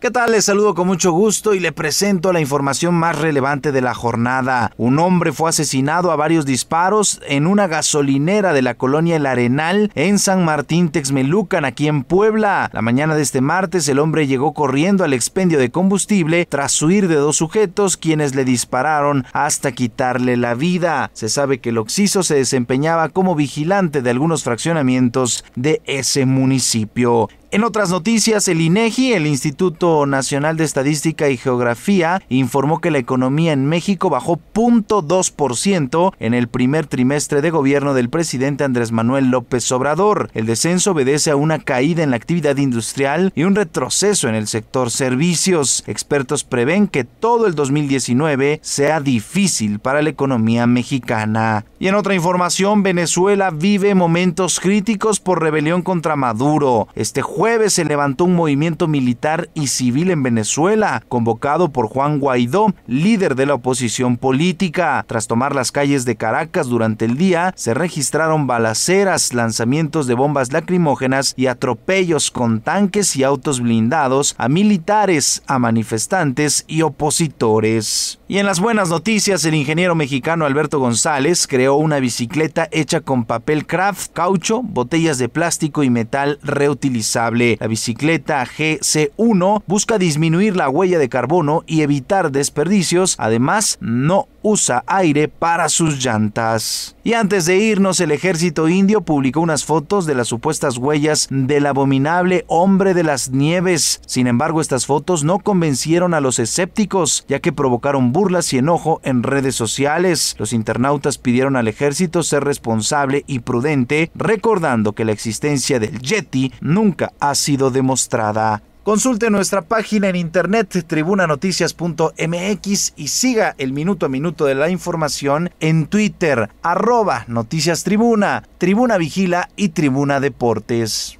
¿Qué tal? Les saludo con mucho gusto y les presento la información más relevante de la jornada. Un hombre fue asesinado a varios disparos en una gasolinera de la colonia El Arenal en San Martín Texmelucan, aquí en Puebla. La mañana de este martes el hombre llegó corriendo al expendio de combustible tras huir de dos sujetos quienes le dispararon hasta quitarle la vida. Se sabe que el Oxiso se desempeñaba como vigilante de algunos fraccionamientos de ese municipio. En otras noticias, el INEGI, el Instituto Nacional de Estadística y Geografía, informó que la economía en México bajó 0.2% en el primer trimestre de gobierno del presidente Andrés Manuel López Obrador. El descenso obedece a una caída en la actividad industrial y un retroceso en el sector servicios. Expertos prevén que todo el 2019 sea difícil para la economía mexicana. Y en otra información, Venezuela vive momentos críticos por rebelión contra Maduro. Este jueves se levantó un movimiento militar y civil en Venezuela, convocado por Juan Guaidó, líder de la oposición política. Tras tomar las calles de Caracas durante el día, se registraron balaceras, lanzamientos de bombas lacrimógenas y atropellos con tanques y autos blindados a militares, a manifestantes y opositores. Y en las buenas noticias, el ingeniero mexicano Alberto González creó una bicicleta hecha con papel craft, caucho, botellas de plástico y metal reutilizable. La bicicleta GC1 busca disminuir la huella de carbono y evitar desperdicios. Además, no usa aire para sus llantas. Y antes de irnos, el ejército indio publicó unas fotos de las supuestas huellas del abominable hombre de las nieves. Sin embargo, estas fotos no convencieron a los escépticos, ya que provocaron burlas y enojo en redes sociales. Los internautas pidieron al ejército ser responsable y prudente, recordando que la existencia del Yeti nunca ha sido demostrada. Consulte nuestra página en internet tribunanoticias.mx y siga el minuto a minuto de la información en Twitter, arroba Noticias Tribuna, Tribuna Vigila y Tribuna Deportes.